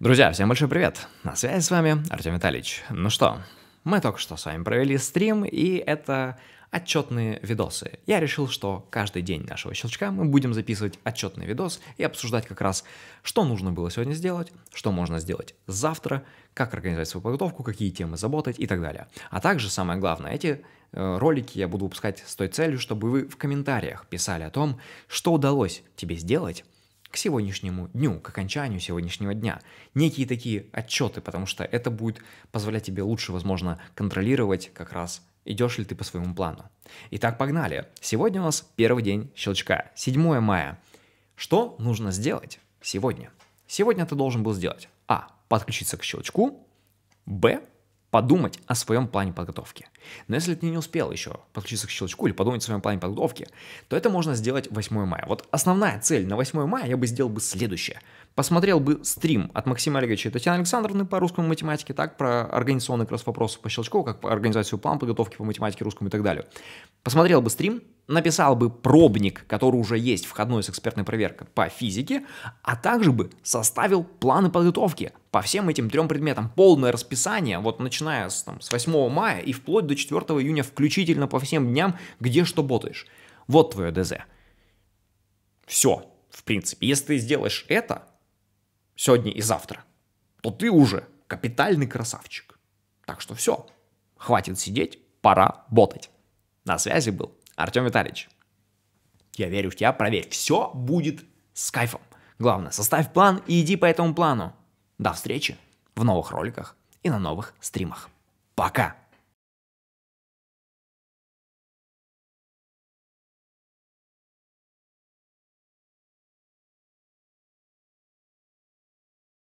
Друзья, всем большой привет! На связи с вами Артем Витальевич. Ну что, мы только что с вами провели стрим, и это отчетные видосы. Я решил, что каждый день нашего щелчка мы будем записывать отчетный видос и обсуждать как раз, что нужно было сегодня сделать, что можно сделать завтра, как организовать свою подготовку, какие темы заботать и так далее. А также, самое главное, эти э, ролики я буду выпускать с той целью, чтобы вы в комментариях писали о том, что удалось тебе сделать, сегодняшнему дню, к окончанию сегодняшнего дня. Некие такие отчеты, потому что это будет позволять тебе лучше, возможно, контролировать как раз идешь ли ты по своему плану. Итак, погнали. Сегодня у нас первый день щелчка, 7 мая. Что нужно сделать сегодня? Сегодня ты должен был сделать А. Подключиться к щелчку. Б подумать о своем плане подготовки. Но если ты не успел еще подключиться к щелчку или подумать о своем плане подготовки, то это можно сделать 8 мая. Вот основная цель на 8 мая я бы сделал бы следующее. Посмотрел бы стрим от Максима Олеговича и Татьяны Александровны по русскому математике, так, про организационный как раз вопросы по щелчку, как организацию план подготовки по математике русскому и так далее. Посмотрел бы стрим, написал бы пробник, который уже есть, входной с экспертной проверкой по физике, а также бы составил планы подготовки по всем этим трем предметам. Полное расписание, вот начиная с, там, с 8 мая и вплоть до 4 июня включительно по всем дням, где что ботаешь. Вот твое ДЗ. Все, в принципе. Если ты сделаешь это сегодня и завтра, то ты уже капитальный красавчик. Так что все, хватит сидеть, пора ботать. На связи был Артем Витальевич, я верю в тебя, проверь, все будет с кайфом. Главное, составь план и иди по этому плану. До встречи в новых роликах и на новых стримах. Пока!